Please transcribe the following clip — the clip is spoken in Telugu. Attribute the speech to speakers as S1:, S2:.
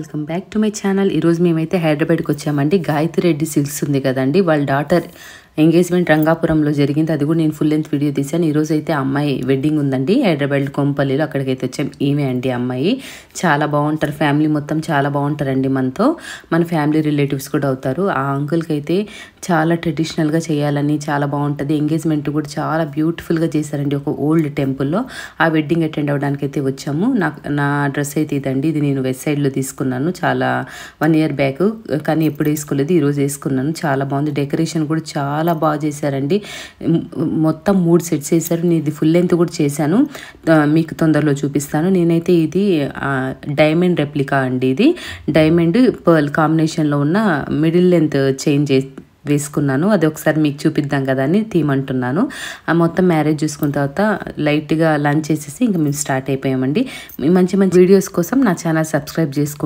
S1: welcome back to my channel ఈరోజు మేమైతే హైదరాబాద్కి వచ్చామండి గాయత్రి రెడ్డి సిల్స్ ఉంది కదండి వాళ్ళ డాటర్ ఎంగేజ్మెంట్ రంగాపురంలో జరిగింది అది కూడా నేను ఫుల్ లెంత్ వీడియో తీశాను ఈరోజు అయితే అమ్మాయి వెడ్డింగ్ ఉందండి హైదరాబాద్ కొంపల్లిలో అక్కడికైతే వచ్చాం ఈమె అండి అమ్మాయి చాలా బాగుంటారు ఫ్యామిలీ మొత్తం చాలా బాగుంటారండి మనతో మన ఫ్యామిలీ రిలేటివ్స్ కూడా అవుతారు ఆ అంకుల్కి అయితే చాలా ట్రెడిషనల్గా చేయాలని చాలా బాగుంటుంది ఎంగేజ్మెంట్ కూడా చాలా బ్యూటిఫుల్గా చేశారండి ఒక ఓల్డ్ టెంపుల్లో ఆ వెడ్డింగ్ అటెండ్ అవ్వడానికి అయితే వచ్చాము నాకు నా డ్రెస్ అయితే ఇదండి ఇది నేను వెస్ట్ సైడ్లో తీసుకున్నాను చాలా వన్ ఇయర్ బ్యాక్ కానీ ఎప్పుడు వేసుకోలేదు ఈరోజు వేసుకున్నాను చాలా బాగుంది డెకరేషన్ కూడా చాలా చాలా బాగా చేశారండి మొత్తం మూడు సెట్స్ వేశారు నేను ఇది ఫుల్ లెంత్ కూడా చేశాను మీకు తొందరలో చూపిస్తాను నేనైతే ఇది డైమండ్ రెప్లికా అండి ఇది డైమండ్ పర్ల్ కాంబినేషన్లో ఉన్న మిడిల్ లెంత్ చేంజ్ వేసుకున్నాను అది ఒకసారి మీకు చూపిద్దాం కదా అని తీమంటున్నాను ఆ మొత్తం మ్యారేజ్ చూసుకున్న తర్వాత లైట్గా లంచ్ చేసేసి ఇంకా మేము స్టార్ట్ అయిపోయామండి మంచి మంచి వీడియోస్ కోసం నా ఛానల్ సబ్స్క్రైబ్ చేసుకోండి